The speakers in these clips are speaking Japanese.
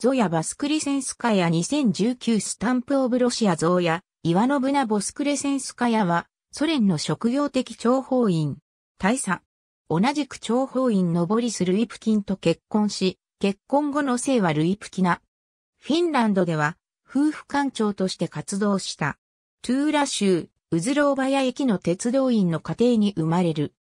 ゾヤ・バスクリセンスカヤ2019スタンプオブロシアゾヤ、イワノブナ・ボスクレセンスカヤは、ソ連の職業的諜報員、大佐。同じく諜報員のボリス・ルイプキンと結婚し、結婚後の姓はルイプキナ。フィンランドでは、夫婦官庁として活動した。トゥーラ州、ウズローバヤ駅の鉄道員の家庭に生まれる。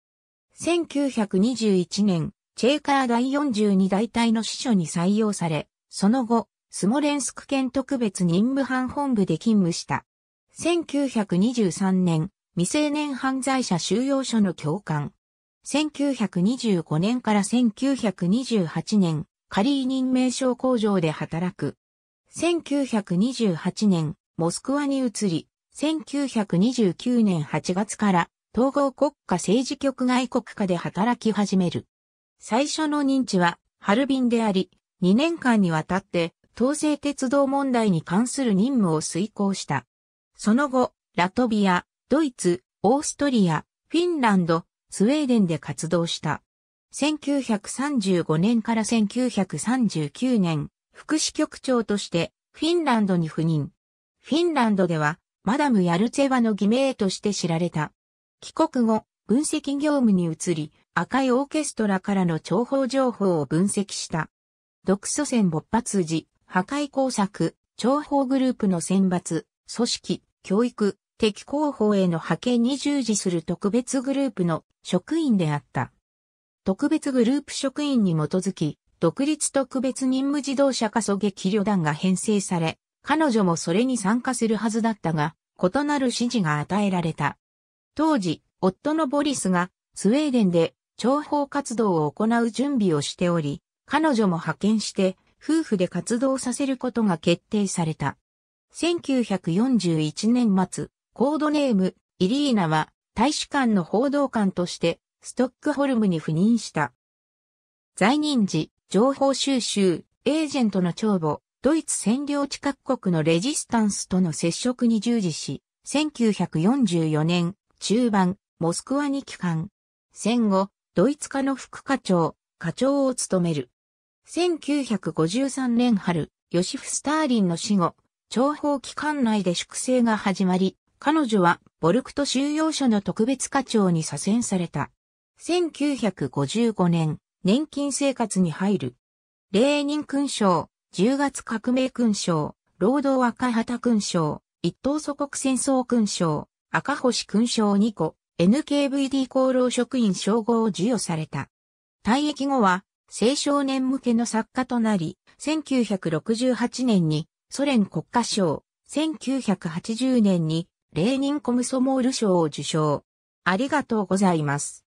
1921年、チェーカー第42大隊の司書に採用され、その後、スモレンスク県特別任務班本部で勤務した。1923年、未成年犯罪者収容所の教官。1925年から1928年、カリー任命称工場で働く。1928年、モスクワに移り、1929年8月から統合国家政治局外国下で働き始める。最初の認知はハルビンであり、2年間にわたって東西鉄道問題に関する任務を遂行した。その後、ラトビア、ドイツ、オーストリア、フィンランド、スウェーデンで活動した。1935年から1939年、副支局長としてフィンランドに赴任。フィンランドでは、マダム・ヤルツェワの偽名として知られた。帰国後、分析業務に移り、赤いオーケストラからの情報情報を分析した。独祖戦勃発時、破壊工作、諜報グループの選抜、組織、教育、敵候補への派遣に従事する特別グループの職員であった。特別グループ職員に基づき、独立特別任務自動車加速撃旅団が編成され、彼女もそれに参加するはずだったが、異なる指示が与えられた。当時、夫のボリスがスウェーデンで諜報活動を行う準備をしており、彼女も派遣して、夫婦で活動させることが決定された。1941年末、コードネーム、イリーナは、大使館の報道官として、ストックホルムに赴任した。在任時、情報収集、エージェントの帳簿、ドイツ占領地各国のレジスタンスとの接触に従事し、1944年、中盤、モスクワに帰還。戦後、ドイツ化の副課長、課長を務める。1953年春、ヨシフ・スターリンの死後、諜報機関内で粛清が始まり、彼女はボルクト収容所の特別課長に左遷された。1955年、年金生活に入る。レーニン勲章、10月革命勲章、労働赤旗勲章、一等祖国戦争勲章、赤星勲章2個、NKVD 厚労職員称号を授与された。退役後は、青少年向けの作家となり、1968年にソ連国家賞、1980年にレーニンコムソモール賞を受賞。ありがとうございます。